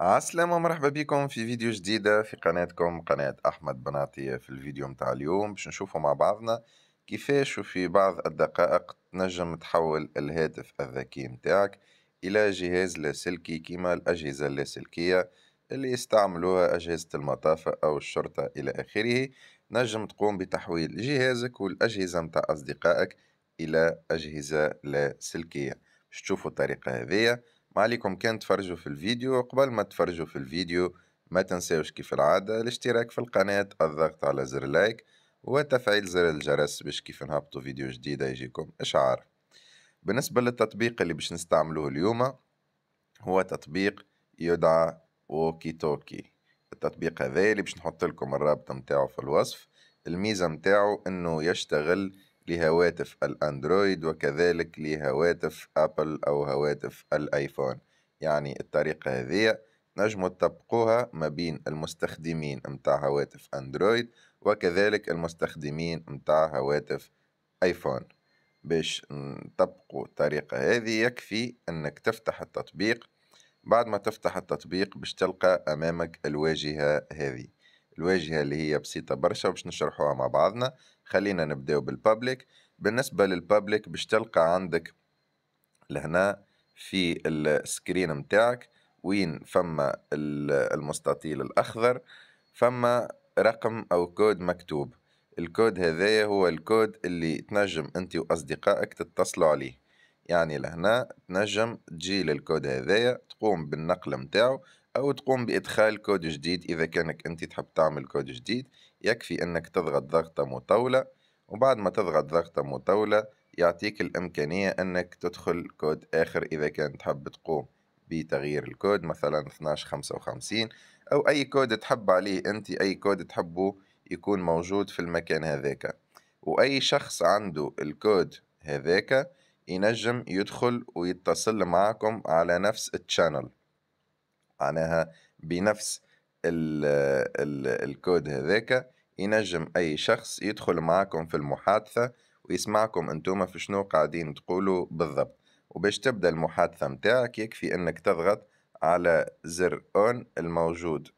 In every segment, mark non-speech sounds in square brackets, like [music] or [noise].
السلام ومرحبا بكم في فيديو جديدة في قناتكم قناة أحمد بناطية في الفيديو متاع اليوم باش نشوفوا مع بعضنا كيفاش وفي بعض الدقائق تنجم تحول الهاتف الذكي متاعك إلى جهاز لاسلكي كيما الأجهزة اللاسلكية اللي يستعملوها أجهزة المطافة أو الشرطة إلى آخره نجم تقوم بتحويل جهازك والأجهزة متاع أصدقائك إلى أجهزة لاسلكية باش تشوفوا الطريقة هذه ما عليكم كان تفرجوا في الفيديو قبل ما تفرجوا في الفيديو ما تنساوش كيف العادة الاشتراك في القناة الضغط على زر لايك وتفعيل زر الجرس باش كيف نهبطوا فيديو جديدة يجيكم إشعار بالنسبة للتطبيق اللي باش نستعملوه اليوم هو تطبيق يدعى ووكي توكي التطبيق هذا اللي باش نحط لكم الرابط متاعو في الوصف الميزة متاعو انه يشتغل لهواتف الأندرويد وكذلك لهواتف أبل أو هواتف الآيفون يعني الطريقة هذه نجم تطبقوها ما بين المستخدمين متاع هواتف أندرويد وكذلك المستخدمين متاع هواتف آيفون باش نطبقوا الطريقة هذه يكفي أنك تفتح التطبيق بعد ما تفتح التطبيق باش تلقى أمامك الواجهة هذه الواجهة اللي هي بسيطة برشا باش نشرحوها مع بعضنا خلينا نبداو بالبابليك بالنسبة للبابليك باش تلقى عندك لهنا في السكرين متاعك وين فما المستطيل الأخضر فما رقم أو كود مكتوب الكود هذايا هو الكود اللي تنجم أنت وأصدقائك تتصلوا عليه يعني لهنا تنجم تجي للكود هذايا تقوم بالنقل متاعو أو تقوم بإدخال كود جديد إذا كانك أنت تحب تعمل كود جديد يكفي أنك تضغط ضغطة مطولة وبعد ما تضغط ضغطة مطولة يعطيك الإمكانية أنك تدخل كود آخر إذا كان تحب تقوم بتغيير الكود مثلا 1255 أو أي كود تحب عليه أنت أي كود تحبه يكون موجود في المكان هذاك وأي شخص عنده الكود هذاك ينجم يدخل ويتصل معكم على نفس التشانل معناها بنفس آه، آه، الكود هذاك ينجم أي شخص يدخل معاكم في المحادثة ويسمعكم أنتم في شنو قاعدين تقولوا بالضبط وباش تبدأ المحادثة متاعك يكفي أنك تضغط على زر اون الموجود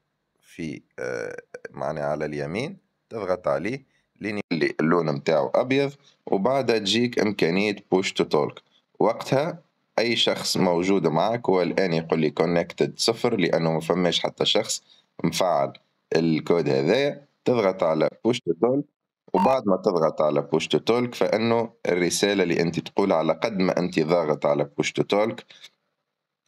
في آه، معني على اليمين تضغط عليه لين اللون متاعو أبيض وبعدها تجيك إمكانية بوش تو توك وقتها اي شخص موجود معك هو الان يقول لي كونكتد صفر لانه ما فماش حتى شخص مفعل الكود هذايا تضغط على بوش تو تولك وبعد ما تضغط على بوش تو تولك فانه الرساله اللي انت تقول على قد ما انت ضاغط على بوش تو تولك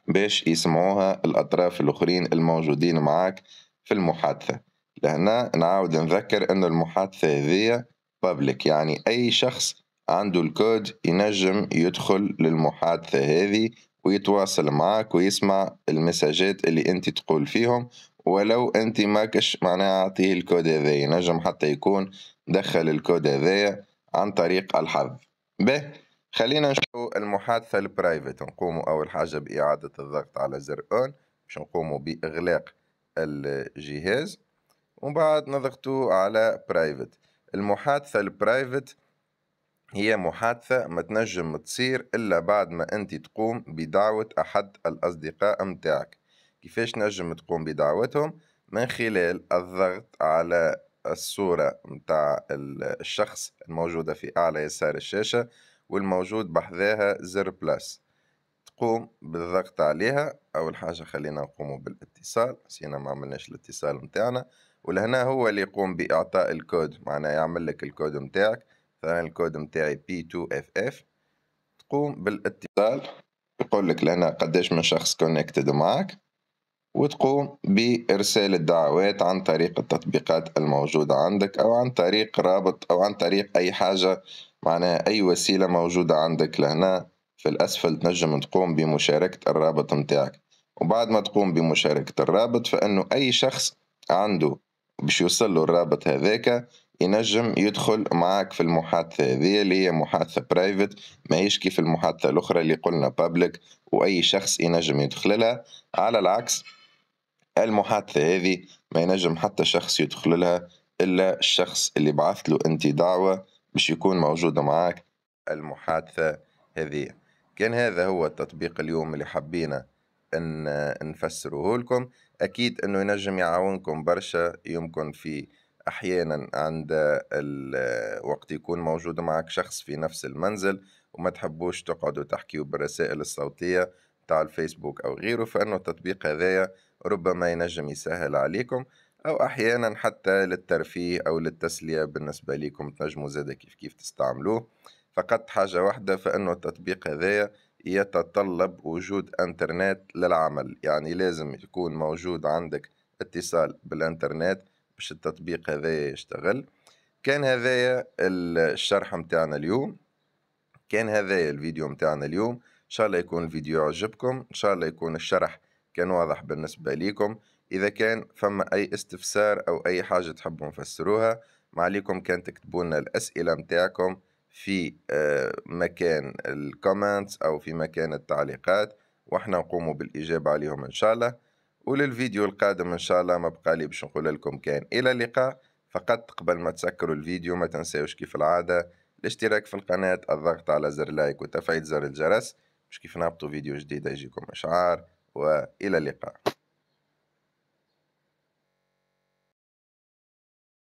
باش يسمعوها الاطراف الاخرين الموجودين معك في المحادثه لهنا نعاود نذكر انه المحادثه هذه بابليك يعني اي شخص عنده الكود ينجم يدخل للمحادثة هذه ويتواصل معك ويسمع المساجات اللي انت تقول فيهم ولو انت ماكش معناها اعطيه الكود هذا ينجم حتى يكون دخل الكود هذايا عن طريق الحظ به خلينا نشوف المحادثة البرايفت نقوم أول حاجة بإعادة الضغط على زر أون باش نقوم بإغلاق الجهاز ومن بعد نضغط على برايفت المحادثة البرايفت هي محادثة ما تنجم تصير إلا بعد ما أنت تقوم بدعوة أحد الأصدقاء متاعك كيفاش نجم تقوم بدعوتهم من خلال الضغط على الصورة متاع [hesitation] الشخص الموجودة في أعلى يسار الشاشة والموجود بحذاها زر بلاس تقوم بالضغط عليها أول حاجة خلينا نقوم بالاتصال سينا ما عملناش الاتصال متاعنا ولهنا هو اللي يقوم بإعطاء الكود معناه يعمل لك الكود متاعك مثلا الكود نتاعي P2FF تقوم بالاتصال يقول لك لنا قداش من شخص كونكتد معك وتقوم بإرسال الدعوات عن طريق التطبيقات الموجودة عندك أو عن طريق رابط أو عن طريق أي حاجة معناها أي وسيلة موجودة عندك لهنا في الأسفل تنجم تقوم بمشاركة الرابط متاعك وبعد ما تقوم بمشاركة الرابط فإنه أي شخص عنده باش يوصل له الرابط هذاك ينجم يدخل معاك في المحادثة هذه اللي هي محادثة برايفت ما يشكي في المحادثة الأخرى اللي قلنا بابليك وأي شخص ينجم يدخل لها على العكس المحادثة هذه ما ينجم حتى شخص يدخل لها إلا الشخص اللي بعثت له أنت دعوة باش يكون موجود معاك المحادثة هذه كان هذا هو التطبيق اليوم اللي حبينا أن نفسره لكم أكيد أنه ينجم يعاونكم برشا يمكن في أحيانا عند وقت يكون موجود معك شخص في نفس المنزل وما تحبوش تقعدوا تحكيوا بالرسائل الصوتية تاع الفيسبوك أو غيره فإنه التطبيق هذايا ربما ينجم يسهل عليكم أو أحيانا حتى للترفيه أو للتسلية بالنسبة ليكم تنجموا زادة كيف كيف تستعملوه فقط حاجة واحدة فإنه التطبيق هذايا يتطلب وجود انترنت للعمل يعني لازم يكون موجود عندك اتصال بالانترنت باش التطبيق هذايا يشتغل كان هذايا الشرح متاعنا اليوم كان هذايا الفيديو متاعنا اليوم ان شاء الله يكون الفيديو عجبكم ان شاء الله يكون الشرح كان واضح بالنسبة ليكم إذا كان فما أي استفسار أو أي حاجة تحبوا نفسروها ما عليكم كان تكتبوا لنا الأسئلة متاعكم في آه، مكان الكومنتس أو في مكان التعليقات وإحنا نقوموا بالإجابة عليهم إن شاء الله وللفيديو القادم إن شاء الله ما بقى لي باش نقول لكم كان إلى اللقاء فقط قبل ما تسكروا الفيديو ما تنساوش كيف العادة الاشتراك في القناة الضغط على زر لايك وتفعيل زر الجرس باش كيف نابطوا فيديو جديد يجيكم إشعار وإلى اللقاء